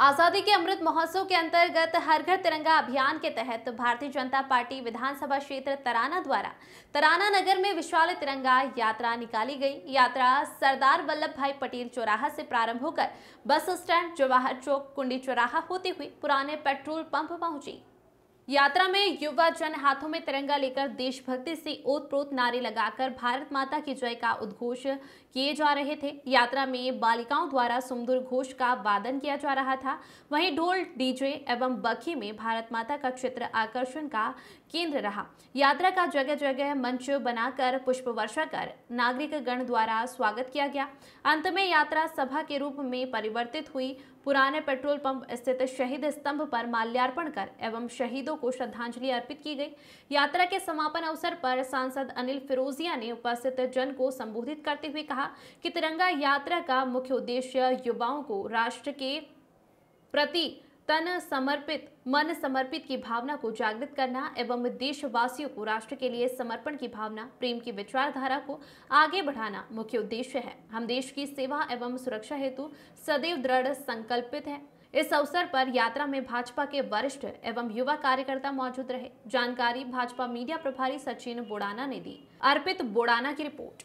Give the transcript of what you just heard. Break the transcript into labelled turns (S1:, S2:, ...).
S1: आज़ादी के अमृत महोत्सव के अंतर्गत हर घर तिरंगा अभियान के तहत भारतीय जनता पार्टी विधानसभा क्षेत्र तराना द्वारा तराना नगर में विशाल तिरंगा यात्रा निकाली गई यात्रा सरदार वल्लभ भाई पटेल चौराहा से प्रारंभ होकर बस स्टैंड जवाहर चौक कुंडी चौराहा होते हुए पुराने पेट्रोल पंप पहुंची यात्रा में युवा जन हाथों में तिरंगा लेकर देशभक्ति से ओत प्रोत नारे लगाकर भारत माता की जय का उद्घोष किए जा रहे थे यात्रा में बालिकाओं द्वारा सुंदर घोष का वादन किया जा रहा था वहीं ढोल डीजे एवं बखी में भारत माता का चित्र आकर्षण का केंद्र रहा यात्रा का जगह जगह मंच बनाकर पुष्प वर्षा कर नागरिक गण द्वारा स्वागत किया गया अंत में यात्रा सभा के रूप में परिवर्तित हुई पुराने पेट्रोल पंप स्थित शहीद स्तंभ पर माल्यार्पण कर एवं शहीदों को श्रद्धांजलि अर्पित की गई यात्रा के समापन अवसर पर सांसद अनिल फिरोजिया ने उपस्थित जन को संबोधित करते हुए कहा कि तिरंगा यात्रा का मुख्य उद्देश्य युवाओं को राष्ट्र के प्रति तन समर्पित मन समर्पित की भावना को जागृत करना एवं देशवासियों को राष्ट्र के लिए समर्पण की भावना प्रेम की विचारधारा को आगे बढ़ाना मुख्य उद्देश्य है हम देश की सेवा एवं सुरक्षा हेतु सदैव दृढ़ संकल्पित है इस अवसर पर यात्रा में भाजपा के वरिष्ठ एवं युवा कार्यकर्ता मौजूद रहे जानकारी भाजपा मीडिया प्रभारी सचिन बोड़ाना ने दी अर्पित बोड़ाना की रिपोर्ट